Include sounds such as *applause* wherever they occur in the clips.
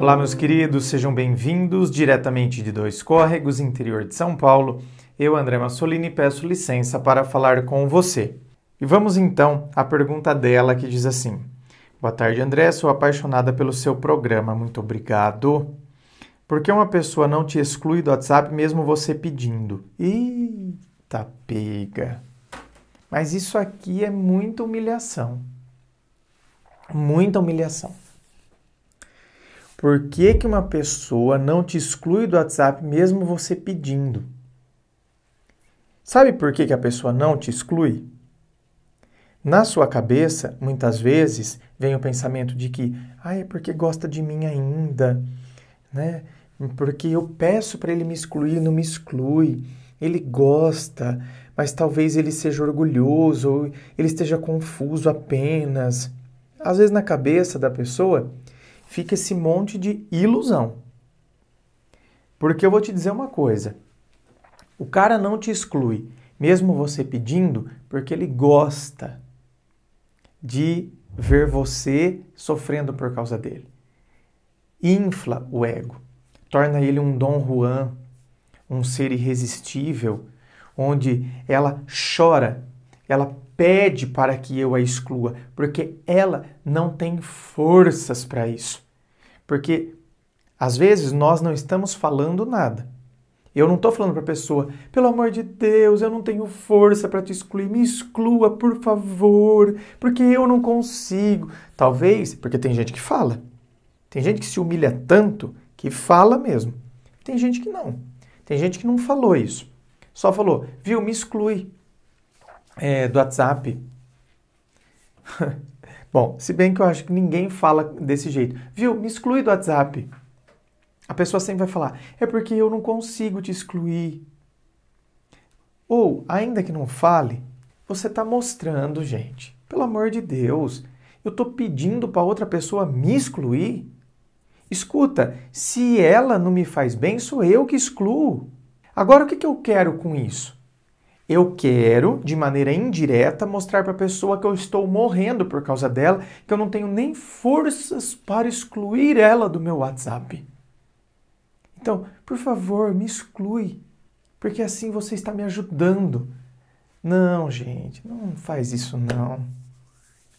Olá, meus queridos, sejam bem-vindos diretamente de Dois Córregos, interior de São Paulo. Eu, André Massolini, peço licença para falar com você. E vamos então à pergunta dela que diz assim: Boa tarde, André, sou apaixonada pelo seu programa, muito obrigado. Por que uma pessoa não te exclui do WhatsApp mesmo você pedindo? Eita pega! Mas isso aqui é muita humilhação. Muita humilhação. Por que, que uma pessoa não te exclui do WhatsApp mesmo você pedindo? Sabe por que, que a pessoa não te exclui? Na sua cabeça, muitas vezes, vem o pensamento de que, ah, é porque gosta de mim ainda, né? Porque eu peço para ele me excluir, não me exclui. Ele gosta, mas talvez ele seja orgulhoso, ou ele esteja confuso apenas. Às vezes, na cabeça da pessoa, fica esse monte de ilusão. Porque eu vou te dizer uma coisa: o cara não te exclui, mesmo você pedindo, porque ele gosta de ver você sofrendo por causa dele. Infla o ego, torna ele um Dom Juan, um ser irresistível, onde ela chora, ela pede para que eu a exclua, porque ela não tem forças para isso. Porque às vezes nós não estamos falando nada. Eu não estou falando para a pessoa, pelo amor de Deus, eu não tenho força para te excluir, me exclua, por favor, porque eu não consigo. Talvez, porque tem gente que fala. Tem gente que se humilha tanto que fala mesmo. Tem gente que não. Tem gente que não falou isso. Só falou, viu, me exclui é, do WhatsApp. *laughs* Bom, se bem que eu acho que ninguém fala desse jeito. Viu? Me exclui do WhatsApp. A pessoa sempre vai falar: é porque eu não consigo te excluir. Ou, ainda que não fale, você está mostrando, gente. Pelo amor de Deus, eu estou pedindo para outra pessoa me excluir? Escuta, se ela não me faz bem, sou eu que excluo. Agora, o que, que eu quero com isso? Eu quero, de maneira indireta, mostrar para a pessoa que eu estou morrendo por causa dela, que eu não tenho nem forças para excluir ela do meu WhatsApp. Então, por favor, me exclui, porque assim você está me ajudando. Não, gente, não faz isso não.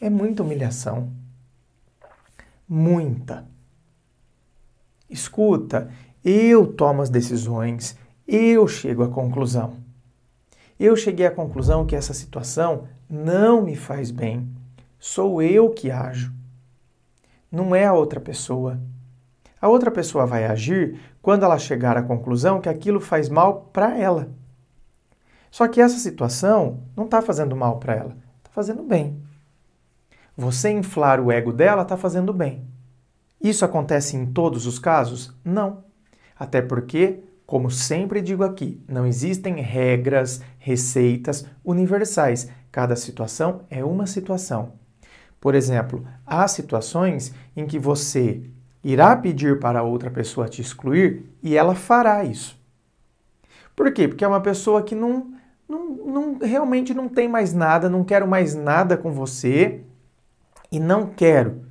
É muita humilhação. Muita. Escuta, eu tomo as decisões, eu chego à conclusão. Eu cheguei à conclusão que essa situação não me faz bem. Sou eu que ajo. Não é a outra pessoa. A outra pessoa vai agir quando ela chegar à conclusão que aquilo faz mal para ela. Só que essa situação não está fazendo mal para ela, está fazendo bem. Você inflar o ego dela está fazendo bem. Isso acontece em todos os casos? Não. Até porque como sempre digo aqui, não existem regras, receitas universais. Cada situação é uma situação. Por exemplo, há situações em que você irá pedir para outra pessoa te excluir e ela fará isso. Por quê? Porque é uma pessoa que não, não, não realmente não tem mais nada, não quero mais nada com você e não quero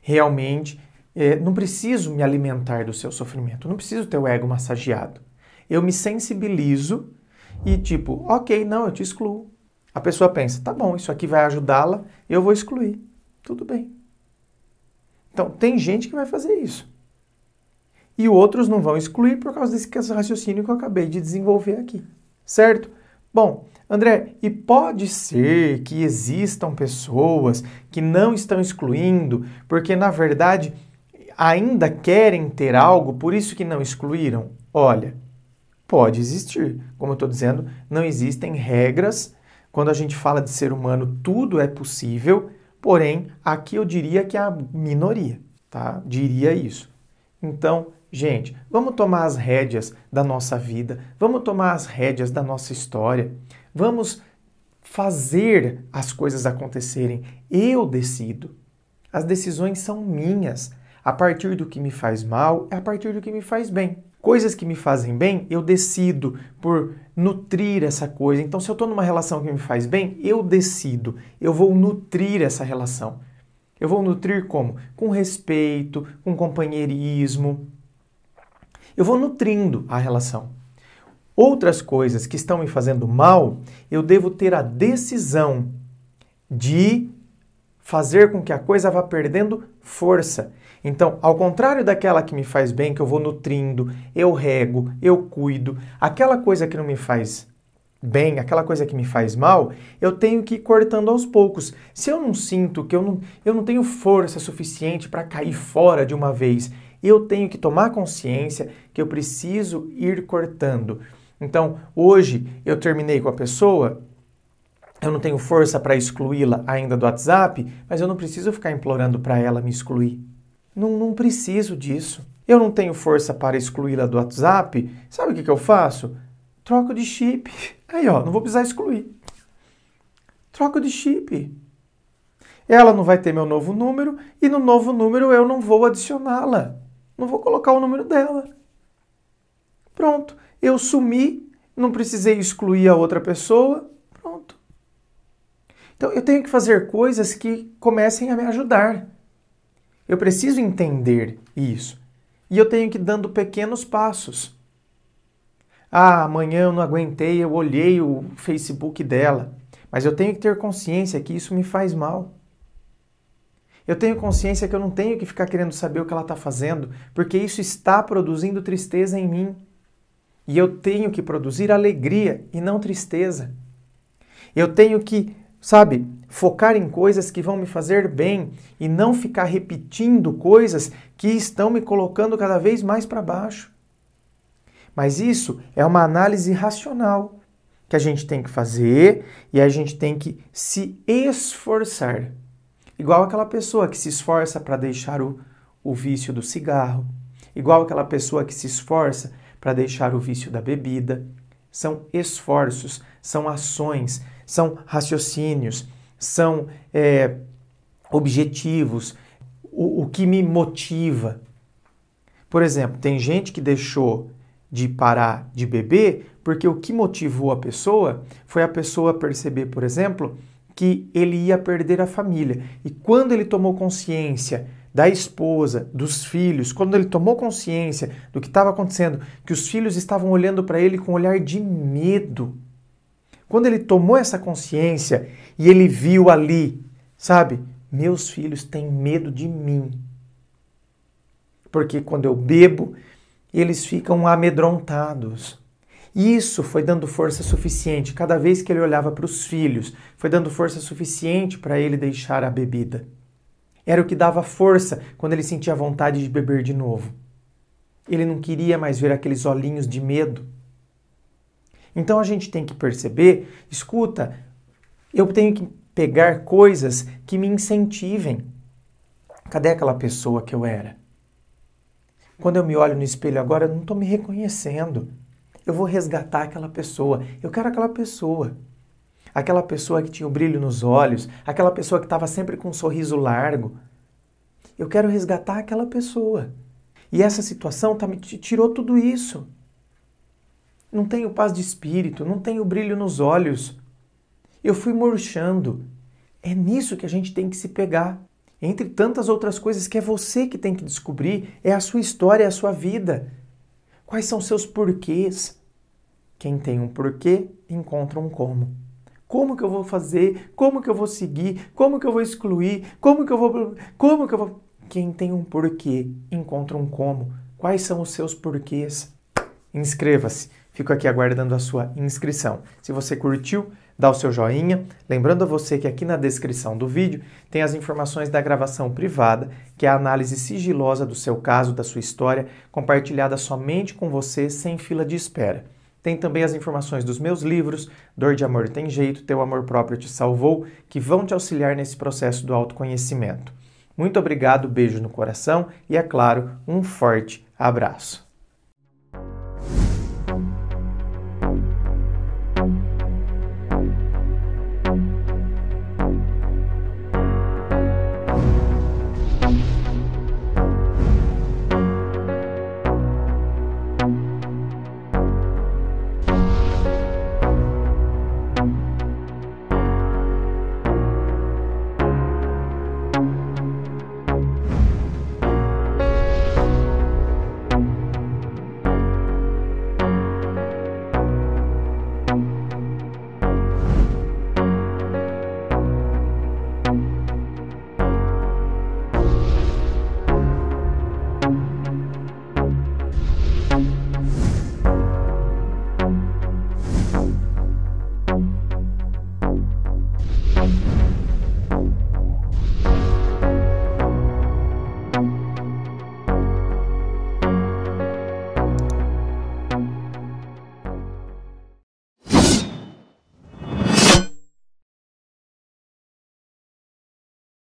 realmente é, não preciso me alimentar do seu sofrimento, não preciso ter o ego massageado. Eu me sensibilizo e, tipo, ok, não, eu te excluo. A pessoa pensa, tá bom, isso aqui vai ajudá-la, eu vou excluir. Tudo bem. Então, tem gente que vai fazer isso. E outros não vão excluir por causa desse raciocínio que eu acabei de desenvolver aqui. Certo? Bom, André, e pode ser que existam pessoas que não estão excluindo, porque na verdade ainda querem ter algo, por isso que não excluíram? Olha, pode existir. Como eu estou dizendo, não existem regras. Quando a gente fala de ser humano, tudo é possível, porém, aqui eu diria que é a minoria, tá? Diria isso. Então, gente, vamos tomar as rédeas da nossa vida, vamos tomar as rédeas da nossa história, vamos fazer as coisas acontecerem. Eu decido. As decisões são minhas a partir do que me faz mal, é a partir do que me faz bem. Coisas que me fazem bem, eu decido por nutrir essa coisa. Então, se eu estou numa relação que me faz bem, eu decido, eu vou nutrir essa relação. Eu vou nutrir como? Com respeito, com companheirismo. Eu vou nutrindo a relação. Outras coisas que estão me fazendo mal, eu devo ter a decisão de fazer com que a coisa vá perdendo força. Então, ao contrário daquela que me faz bem, que eu vou nutrindo, eu rego, eu cuido, aquela coisa que não me faz bem, aquela coisa que me faz mal, eu tenho que ir cortando aos poucos. Se eu não sinto que eu não, eu não tenho força suficiente para cair fora de uma vez, eu tenho que tomar consciência que eu preciso ir cortando. Então, hoje eu terminei com a pessoa, eu não tenho força para excluí-la ainda do WhatsApp, mas eu não preciso ficar implorando para ela me excluir. Não, não preciso disso. Eu não tenho força para excluí-la do WhatsApp. Sabe o que, que eu faço? Troco de chip. *laughs* Aí, ó, não vou precisar excluir. Troco de chip. Ela não vai ter meu novo número e no novo número eu não vou adicioná-la. Não vou colocar o número dela. Pronto, eu sumi, não precisei excluir a outra pessoa então eu tenho que fazer coisas que comecem a me ajudar. Eu preciso entender isso. E eu tenho que ir dando pequenos passos. Ah, amanhã eu não aguentei, eu olhei o Facebook dela. Mas eu tenho que ter consciência que isso me faz mal. Eu tenho consciência que eu não tenho que ficar querendo saber o que ela está fazendo, porque isso está produzindo tristeza em mim. E eu tenho que produzir alegria e não tristeza. Eu tenho que Sabe, focar em coisas que vão me fazer bem e não ficar repetindo coisas que estão me colocando cada vez mais para baixo. Mas isso é uma análise racional que a gente tem que fazer e a gente tem que se esforçar. Igual aquela pessoa que se esforça para deixar o, o vício do cigarro, igual aquela pessoa que se esforça para deixar o vício da bebida. São esforços, são ações, são raciocínios, são é, objetivos, o, o que me motiva. Por exemplo, tem gente que deixou de parar de beber porque o que motivou a pessoa foi a pessoa perceber, por exemplo, que ele ia perder a família. E quando ele tomou consciência da esposa, dos filhos, quando ele tomou consciência do que estava acontecendo, que os filhos estavam olhando para ele com um olhar de medo, quando ele tomou essa consciência e ele viu ali, sabe, meus filhos têm medo de mim. Porque quando eu bebo, eles ficam amedrontados. Isso foi dando força suficiente. Cada vez que ele olhava para os filhos, foi dando força suficiente para ele deixar a bebida. Era o que dava força quando ele sentia vontade de beber de novo. Ele não queria mais ver aqueles olhinhos de medo então a gente tem que perceber, escuta, eu tenho que pegar coisas que me incentivem. Cadê aquela pessoa que eu era? Quando eu me olho no espelho agora, eu não estou me reconhecendo. Eu vou resgatar aquela pessoa. Eu quero aquela pessoa. Aquela pessoa que tinha o brilho nos olhos, aquela pessoa que estava sempre com um sorriso largo. Eu quero resgatar aquela pessoa. E essa situação tá, me tirou tudo isso não tenho paz de espírito, não tenho brilho nos olhos. Eu fui murchando. É nisso que a gente tem que se pegar. Entre tantas outras coisas que é você que tem que descobrir, é a sua história, é a sua vida. Quais são seus porquês? Quem tem um porquê encontra um como. Como que eu vou fazer? Como que eu vou seguir? Como que eu vou excluir? Como que eu vou Como que eu vou Quem tem um porquê encontra um como. Quais são os seus porquês? inscreva-se. Fico aqui aguardando a sua inscrição. Se você curtiu, dá o seu joinha. Lembrando a você que aqui na descrição do vídeo tem as informações da gravação privada, que é a análise sigilosa do seu caso, da sua história, compartilhada somente com você, sem fila de espera. Tem também as informações dos meus livros, Dor de Amor Tem Jeito, Teu Amor Próprio Te Salvou, que vão te auxiliar nesse processo do autoconhecimento. Muito obrigado, beijo no coração e, é claro, um forte abraço.